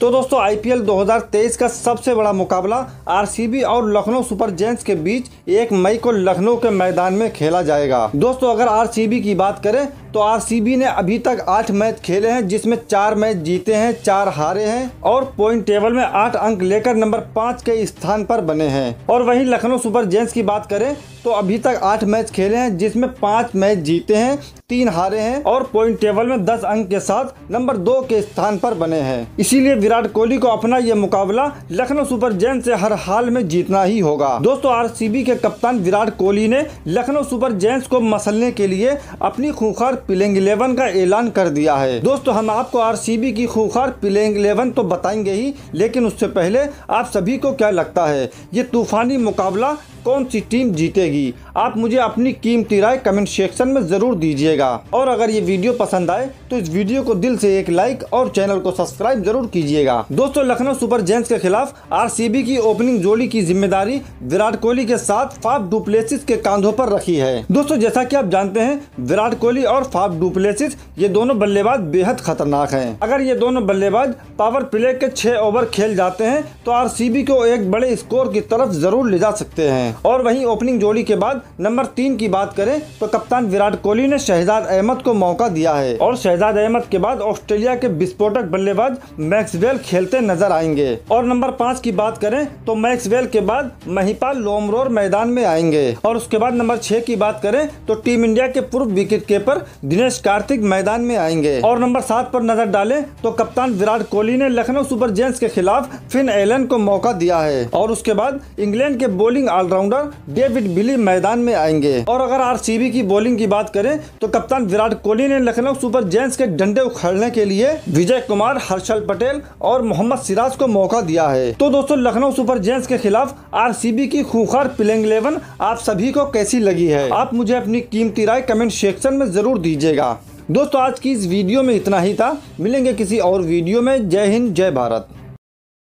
तो दोस्तों आईपीएल 2023 का सबसे बड़ा मुकाबला आरसीबी और लखनऊ सुपर जेंट्स के बीच एक मई को लखनऊ के मैदान में खेला जाएगा दोस्तों अगर आरसीबी की बात करें तो आरसीबी ने अभी तक आठ मैच खेले हैं जिसमें चार मैच जीते हैं चार हारे हैं और पॉइंट टेबल में आठ अंक लेकर नंबर पाँच के स्थान पर बने हैं और वहीं लखनऊ सुपर जेंट्स की बात करें तो अभी तक आठ मैच खेले हैं जिसमें पाँच मैच जीते हैं तीन हारे हैं और पॉइंट टेबल में दस अंक के साथ नंबर दो के स्थान पर बने हैं इसीलिए विराट कोहली को अपना ये मुकाबला लखनऊ सुपर जेंट्स से हर हाल में जीतना ही होगा दोस्तों आरसीबी के कप्तान विराट कोहली ने लखनऊ सुपर जेंट्स को मसलने के लिए अपनी खूंखार प्लेइंग इलेवन का ऐलान कर दिया है दोस्तों हम आपको आरसीबी की खूखार प्लेइंग इलेवन तो बताएंगे ही लेकिन उससे पहले आप सभी को क्या लगता है ये तूफानी मुकाबला कौन सी टीम जीतेगी आप मुझे अपनी कीमती राय कमेंट सेक्शन में ज़रूर दीजिएगा और अगर ये वीडियो पसंद आए तो इस वीडियो को दिल से एक लाइक और चैनल को सब्सक्राइब जरूर कीजिएगा दोस्तों लखनऊ सुपर जेंट्स के खिलाफ आर की ओपनिंग जोड़ी की जिम्मेदारी विराट कोहली के साथ फाफ डुप्लेसिस के कांधों आरोप रखी है दोस्तों जैसा की आप जानते हैं विराट कोहली और फाफ डुप्लेसिस ये दोनों बल्लेबाज बेहद खतरनाक है अगर ये दोनों बल्लेबाज पावर प्ले के छह ओवर खेल जाते हैं तो आरसीबी को एक बड़े स्कोर की तरफ जरूर ले जा सकते हैं और वहीं ओपनिंग जोड़ी के बाद नंबर तीन की बात करें तो कप्तान विराट कोहली ने शहजाद अहमद को मौका दिया है और शहजाद अहमद के बाद ऑस्ट्रेलिया के विस्फोटक बल्लेबाज मैक्सवेल खेलते नजर आएंगे और नंबर पाँच की बात करें तो मैक्सवेल के बाद महिपाल लोमरोर मैदान में आएंगे और उसके बाद नंबर छह की बात करें तो टीम इंडिया के पूर्व विकेट कीपर दिनेश कार्तिक मैदान में आएंगे और नंबर सात पर नजर डालें तो कप्तान विराट कोहली ने लखनऊ सुपर जेंट्स के खिलाफ फिन एलन को मौका दिया है और उसके बाद इंग्लैंड के bowling all round all rounder David Willey मैदान में आएंगे और अगर आरसीबी की बॉलिंग की बात करें तो कप्तान विराट कोहली ने लखनऊ सुपर जेंट्स के डंडे उखाड़ने के लिए विजय कुमार हर्षल पटेल और मोहम्मद सिराज को मौका दिया है तो दोस्तों लखनऊ सुपर जेंट्स के खिलाफ आर की खूखार प्लेइंग इलेवन आप सभी को कैसी लगी है आप मुझे अपनी कीमती राय कमेंट सेक्शन में जरूर दीजिएगा दोस्तों आज की इस वीडियो में इतना ही था मिलेंगे किसी और वीडियो में जय हिंद जय भारत